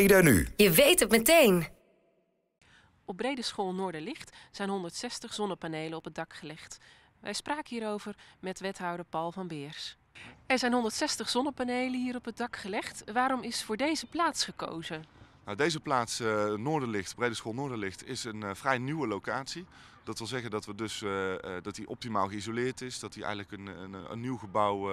nu. Je weet het meteen. Op Brede School Noorderlicht zijn 160 zonnepanelen op het dak gelegd. Wij spraken hierover met wethouder Paul van Beers. Er zijn 160 zonnepanelen hier op het dak gelegd. Waarom is voor deze plaats gekozen? Nou, deze plaats, uh, Noorderlicht, Brede School Noorderlicht, is een eh, vrij nieuwe locatie. Dat wil zeggen dat, we dus, eh, dat die optimaal geïsoleerd is. Dat die eigenlijk een, een, een nieuw gebouw,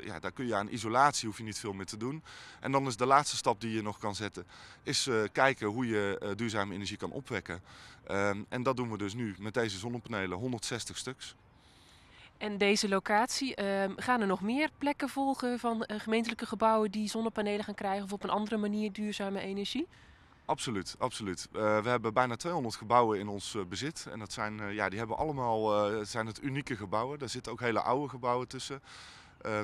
ja, daar kun je aan isolatie, hoef je niet veel meer te doen. En dan is de laatste stap die je nog kan zetten, is kijken hoe je duurzame energie kan opwekken. Ehm, en dat doen we dus nu met deze zonnepanelen, 160 stuks. En deze locatie, ehm, gaan er nog meer plekken volgen van eh, gemeentelijke gebouwen die zonnepanelen gaan krijgen of op een andere manier duurzame energie? Absoluut, absoluut. Eh, we hebben bijna 200 gebouwen in ons eh, bezit. En dat zijn, ja, die hebben allemaal zijn het unieke gebouwen. Daar zitten ook hele oude gebouwen tussen.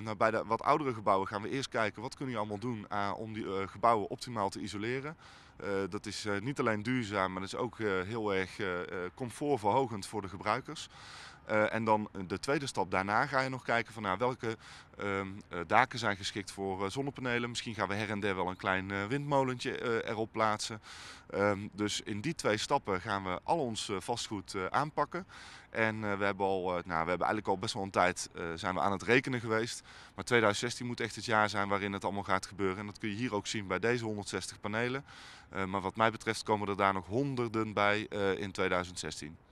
Nou, bij de wat oudere gebouwen gaan we eerst kijken wat kunnen je allemaal doen om die gebouwen optimaal te isoleren. dat is niet alleen duurzaam, maar dat is ook heel erg comfortverhogend voor de gebruikers. Eh, en dan de tweede stap daarna ga je nog kijken van nou, welke ehm, eh, daken zijn geschikt voor eh, zonnepanelen. Misschien gaan we her en der wel een klein windmolentje erop plaatsen. Ehm, dus in die twee stappen gaan we al ons vastgoed aanpakken. En we, hebben al, nou, we hebben eigenlijk al best wel een tijd zijn we aan het rekenen geweest. Maar 2016 moet echt het jaar zijn waarin het allemaal gaat gebeuren. En dat kun je hier ook zien bij deze 160 panelen. maar wat mij betreft komen er daar nog honderden bij in 2016.